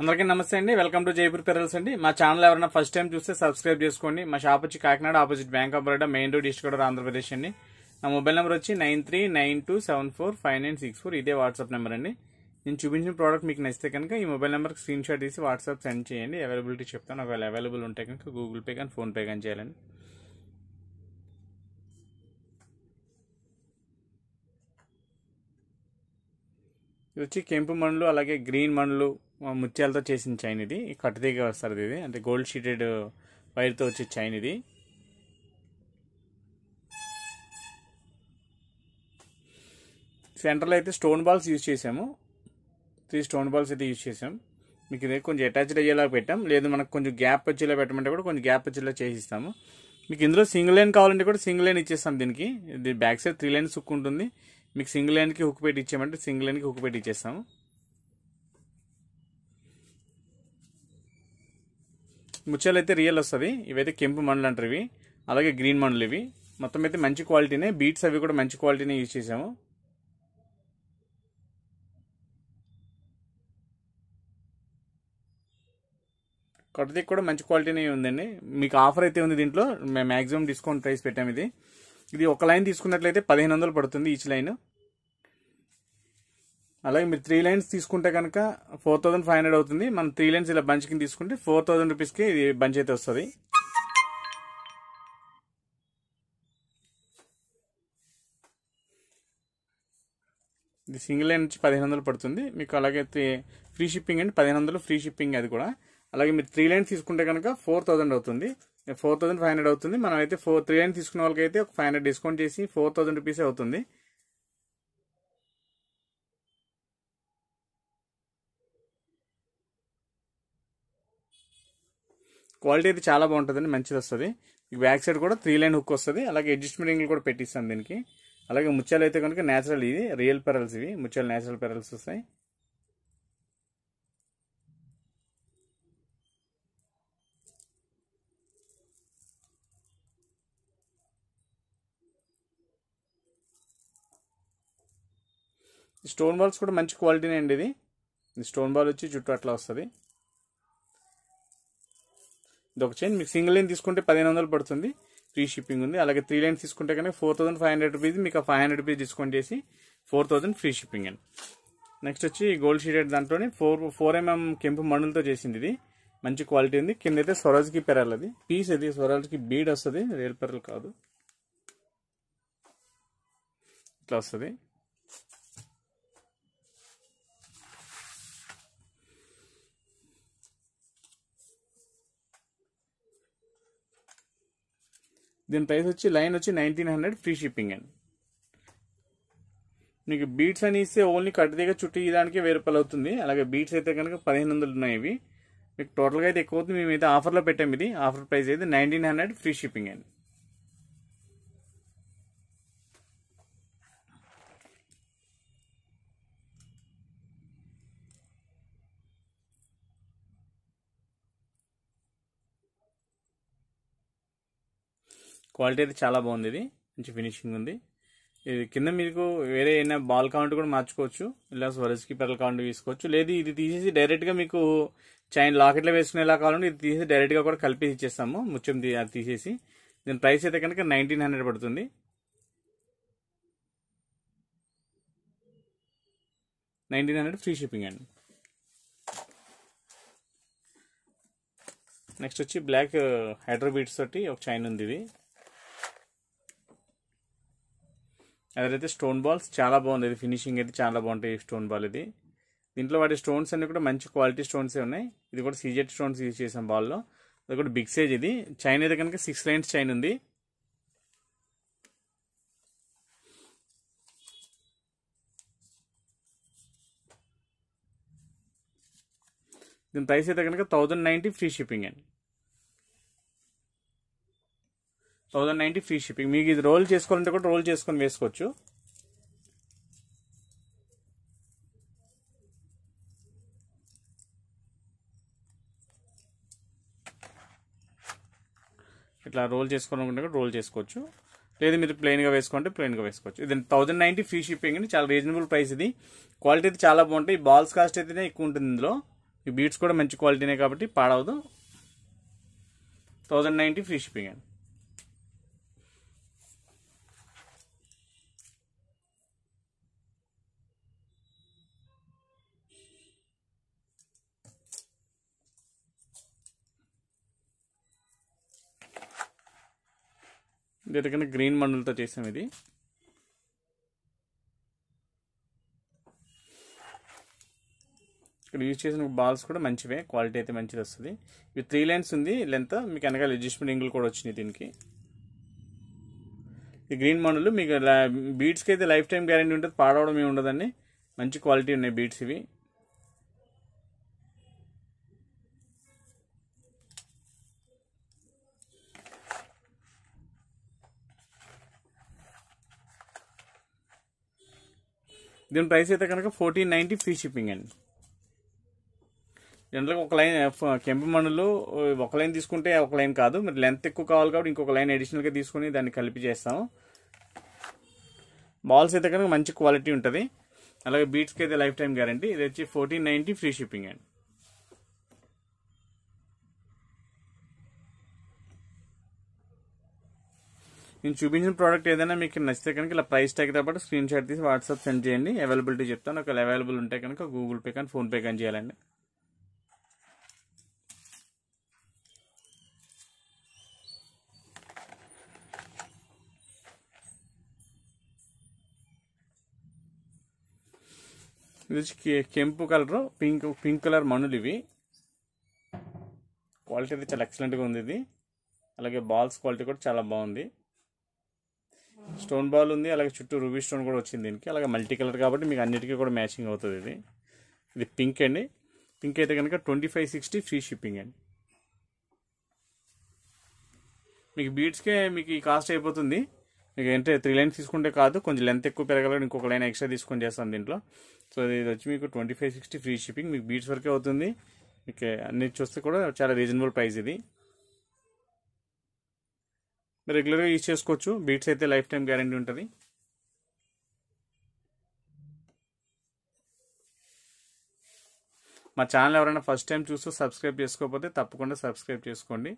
అందరికీ నమస్తే అండి వెల్కమ్ టు జైపూర్ పెరల్స్ అండి మా ఛానల్ ఎవరైనా ఫస్ట్ టైం చూస్తే సబ్స్క్రైబ్ చేసుకోండి మా షాప్ వచ్చి Kakinada opposite bank of Baroda main road east కూడా ఆంధ్రప్రదేశ్ అండి నా మొబైల్ నెంబర్ వచ్చి nine three nine two seven four five nine six four ఇదే వాట్సాప్ నెంబర్ అండి నేను చూపించిన ప్రోడక్ట్ మీకు నచ్చితే కనుక ఈ మొబైల్ నెంబర్కి స్క్రీన్ షాట్ తీసి వాట్సాప్ సెండ్ చేయండి అవైలబిలిటీ చెప్తాను ఒకవేళ అవైలబుల్ ఉంటే కనుక గూగుల్ పే కానీ ఫోన్పే కానీ చేయాలండి ఇది వచ్చి కెంపు మండలు అలాగే గ్రీన్ మండలు ముత్యాలతో చేసిన చైన్ ఇది కట్టుదీగ వస్తారు ఇది అంటే గోల్డ్ షీటెడ్ వైర్తో వచ్చే చైన్ ఇది సెంటర్లో అయితే స్టోన్ బాల్స్ యూజ్ చేసాము త్రీ స్టోన్ బాల్స్ అయితే యూజ్ చేసాం మీకు ఇదే కొంచెం అటాచ్డ్ అయ్యేలా పెట్టాం లేదు మనకు కొంచెం గ్యాప్ వచ్చేలా పెట్టమంటే కూడా కొంచెం గ్యాప్ వచ్చేలా చేసిస్తాము మీకు ఇందులో సింగిల్ లైన్ కావాలంటే కూడా సింగిల్ లైన్ ఇచ్చేస్తాం దీనికి ఇది బ్యాక్ సైడ్ త్రీ లైన్ సుక్కు ఉంటుంది మీకు సింగిల్ హ్యాండ్కి హుక్ పెట్టి ఇచ్చామంటే సింగిల్ హ్యాండ్కి హుక్ పెట్టి ఇచ్చేస్తాము ముచ్చలు అయితే రియల్ వస్తుంది ఇవైతే కెంపు మండలు అంటారు ఇవి అలాగే గ్రీన్ మండలు ఇవి మొత్తం అయితే మంచి క్వాలిటీనే బీట్స్ అవి కూడా మంచి క్వాలిటీనే యూజ్ చేసాము కొత్తది కూడా మంచి క్వాలిటీనే ఉందండి మీకు ఆఫర్ అయితే ఉంది దీంట్లో మేము మ్యాక్సిమం డిస్కౌంట్ ప్రైస్ పెట్టాము ఇది ఇది ఒక లైన్ తీసుకున్నట్లయితే పదిహేను వందలు పడుతుంది ఈచ్ లైన్ అలాగే మీరు త్రీ లైన్స్ తీసుకుంటే కనుక ఫోర్ థౌసండ్ ఫైవ్ హండ్రెడ్ అవుతుంది మనం త్రీ లైన్స్ ఇలా బంచ్ కింద తీసుకుంటే ఫోర్ థౌసండ్ రూపీస్కి ఇది బంచ్ అయితే వస్తుంది ఇది సింగిల్ లైన్ నుంచి పదిహేను వందలు పడుతుంది మీకు అలాగే ఫ్రీ షిప్పింగ్ అండి పదిహేను వందలు ఫ్రీ షిప్పింగ్ అది కూడా అలాగే మీరు త్రీ లైన్స్ తీసుకుంటే కనుక ఫోర్ థౌజండ్ అవుతుంది ఫోర్ థౌసండ్ ఫైవ్ హండ్రెడ్ అవుతుంది మనం అయితే ఫోర్ త్రీ హండ్రెడ్ తీసుకున్న వాళ్ళకైతే ఒక ఫైవ్ హండ్రెడ్ డిస్కౌంట్ చేసి ఫోర్ థౌసండ్ రూపీస్ అవుతుంది క్వాలిటీ అయితే చాలా బాగుంటుందండి మంచిది వస్తుంది బ్యాక్ సైడ్ కూడా త్రీ లైన్ హుక్ వస్తుంది అలాగే అడ్జస్ట్మెంట్ రింగ్లు కూడా పెట్టిస్తాను దీనికి అలాగే ముత్యాలు అయితే కనుక న్యాచురల్ ఇది రియల్ పెరల్స్ ఇవి ముచ్చాలు న్యాచురల్ పెరల్స్ వస్తాయి స్టోన్ బాల్స్ కూడా మంచి క్వాలిటీనే అండి ఇది స్టోన్ బాల్ వచ్చి చుట్టూ అట్లా వస్తుంది ఇది ఒక చైన్ మీకు సింగిల్ లైన్ తీసుకుంటే పదిహేను వందలు పడుతుంది ఫ్రీ షిప్పింగ్ ఉంది అలాగే త్రీ లైన్స్ తీసుకుంటే కనుక four thousand five hundred rupees మీకు ఆ ఫైవ్ హండ్రెడ్ రూపీస్ డిస్కౌంట్ చేసి ఫోర్ థౌసండ్ ఫ్రీ షిప్పింగ్ అండి నెక్స్ట్ వచ్చి గోల్డ్ షీటెడ్ దాంట్లోని ఫోర్ ఫోర్ ఎంఎం కెంపు మండలతో చేసింది ఇది మంచి క్వాలిటీ ఉంది కింద అయితే స్వరాజ్కి పెరల్ అది పీస్ ఇది స్వరాజ్కి బీడ్ వస్తుంది రేల్ పెరల్ కాదు ఇట్లా వస్తుంది దీని ప్రైస్ వచ్చి లైన్ వచ్చి నైన్టీన్ హండ్రెడ్ ఫ్రీ షిప్పింగ్ అండి మీకు బీట్స్ అని ఇస్తే ఓన్లీ కట్ దగ్గర చుట్టూ వెయ్యి రూపాయలు అవుతుంది అలాగే బీట్స్ అయితే కనుక పదిహేను వందలు ఉన్నాయి ఇవి మీకు టోటల్గా అయితే ఎక్కువ అవుతుంది మేమైతే ఆఫర్లో పెట్టాం ఇది ఆఫర్ ప్రైస్ అయితే నైన్టీన్ హండ్రెడ్ ఫ్రీ షిప్పింగ్ అండి క్వాలిటీ అయితే చాలా బాగుంది ఇది మంచి ఫినిషింగ్ ఉంది ఇది కింద మీకు వేరే ఏమైనా బాల్ కౌంట్ కూడా మార్చుకోవచ్చు ఇలా స్వరజ్కి కీపర్ల కౌంట్ తీసుకోవచ్చు లేదు ఇది తీసేసి డైరెక్ట్గా మీకు చైన్ లాకెట్లో వేసుకునేలా కావాలంటే ఇది తీసేసి డైరెక్ట్గా కూడా కలిపి ఇచ్చేస్తాము ముత్యం తీసేసి దీని ప్రైస్ అయితే కనుక నైన్టీన్ హండ్రెడ్ పడుతుంది నైన్టీన్ హండ్రెడ్ ఫ్రీ షిప్పింగ్ అండి నెక్స్ట్ వచ్చి బ్లాక్ హైడ్రోబీట్స్ uh, తోటి ఒక చైన్ ఉంది ఇది అదైతే స్టోన్ బాల్స్ చాలా బాగుంది ఇది ఫినిషింగ్ అయితే చాలా బాగుంటాయి స్టోన్ బాల్ ఇది దీంట్లో వాటి స్టోన్స్ అన్నీ కూడా మంచి క్వాలిటీ స్టోన్సే ఉన్నాయి ఇది కూడా సీజెట్ స్టోన్స్ యూజ్ చేసాం బాల్లో అది కూడా బిగ్ సైజ్ ఇది చైన్ అయితే కనుక సిక్స్ లైన్స్ చైన్ ఉంది దీని ప్రైస్ అయితే కనుక థౌజండ్ నైంటీ ఫ్రీ షిప్పింగ్ అండి థౌజండ్ నైంటీ ఫ్రీ షిప్పింగ్ మీకు ఇది రోల్ చేసుకోవాలంటే కూడా రోల్ చేసుకొని వేసుకోవచ్చు ఇట్లా రోల్ చేసుకోవాలనుకుంటే కూడా రోల్ చేసుకోవచ్చు లేదు మీరు ప్లెయిన్గా వేసుకుంటే ప్లెయిన్గా వేసుకోవచ్చు ఇది థౌజండ్ నైంటీ ఫ్రీ షిప్పింగ్ అండి చాలా రీజనబుల్ ప్రైస్ ఇది క్వాలిటీ అయితే చాలా బాగుంటాయి బాల్స్ కాస్ట్ అయితేనే ఎక్కువ ఉంటుంది ఇందులో ఈ బీట్స్ కూడా మంచి క్వాలిటీనే కాబట్టి పాడవదు థౌజండ్ నైన్టీ ఫ్రీ షిప్పింగ్ అండి ఎందుకంటే గ్రీన్ మండలతో చేసాం ఇది ఇక్కడ యూజ్ చేసిన బాల్స్ కూడా మంచివే క్వాలిటీ అయితే మంచిది వస్తుంది ఇవి త్రీ లైన్స్ ఉంది లెంత్ మీకు వెనకాల అడ్జస్ట్మెంట్ ఇంగులు కూడా వచ్చినాయి దీనికి ఈ గ్రీన్ మండలు మీకు బీడ్స్కి అయితే లైఫ్ టైం గ్యారంటీ ఉంటుంది పాడవడం ఏమి ఉండదండి మంచి క్వాలిటీ ఉన్నాయి బీడ్స్ ఇవి దీని ప్రైస్ అయితే కనుక ఫోర్టీన్ నైంటీ ఫ్రీ షిప్పింగ్ అండి జనరల్గా ఒక లైన్ కెంపు మణులు ఒక లైన్ తీసుకుంటే ఒక లైన్ కాదు మరి లెంత్ ఎక్కువ కావాలి కాబట్టి ఇంకొక లైన్ అడిషనల్గా తీసుకుని దాన్ని కలిపి చేస్తాము బాల్స్ అయితే కనుక మంచి క్వాలిటీ ఉంటుంది అలాగే బీట్స్కి అయితే లైఫ్ టైం గ్యారంటీ ఇది వచ్చి ఫోర్టీన్ నైంటీ ఫ్రీ షిప్పింగ్ అండి నేను చూపించిన ప్రోడక్ట్ ఏదైనా మీకు నచ్చితే కనుక ఇలా ప్రైస్ ట్యాగ్తో పాటు స్క్రీన్ షాట్ తీసి వాట్సాప్ సెండ్ చేయండి అవైలబిలిటీ చెప్తాను ఒకవేళ అవైలబుల్ ఉంటే కనుక గూగుల్ పే కానీ ఫోన్పే కానీ చేయాలండి ఇది వచ్చి కెంపు కలరు పింక్ పింక్ కలర్ మణులు ఇవి క్వాలిటీ అయితే చాలా ఎక్సలెంట్గా ఉంది ఇది అలాగే బాల్స్ క్వాలిటీ కూడా చాలా బాగుంది స్టోన్ బాల్ ఉంది అలాగే చుట్టూ రూబీ స్టోన్ కూడా వచ్చింది దీనికి అలాగే మల్టీ కలర్ కాబట్టి మీకు అన్నిటికీ కూడా మ్యాచింగ్ అవుతుంది ఇది ఇది పింక్ అండి పింక్ అయితే కనుక twenty five sixty free shipping అండి మీకు బీడ్స్కే మీకు ఈ కాస్ట్ అయిపోతుంది మీకు ఏంటంటే త్రీ లైన్స్ తీసుకుంటే కాదు కొంచెం లెంత్ ఎక్కువ పెరగాలని ఇంకొక లైన్ ఎక్స్ట్రా తీసుకొని చేస్తాను దీంట్లో సో ఇది వచ్చి మీకు twenty five sixty free shipping మీకు బీడ్స్ వరకే అవుతుంది మీకు అన్ని చూస్తే కూడా చాలా రీజనబుల్ ప్రైస్ ఇది మీరు రెగ్యులర్గా యూజ్ చేసుకోవచ్చు బీట్స్ అయితే లైఫ్ టైం గ్యారంటీ ఉంటుంది మా ఛానల్ ఎవరైనా ఫస్ట్ టైం చూస్తూ సబ్స్క్రైబ్ చేసుకోకపోతే తప్పకుండా సబ్స్క్రైబ్ చేసుకోండి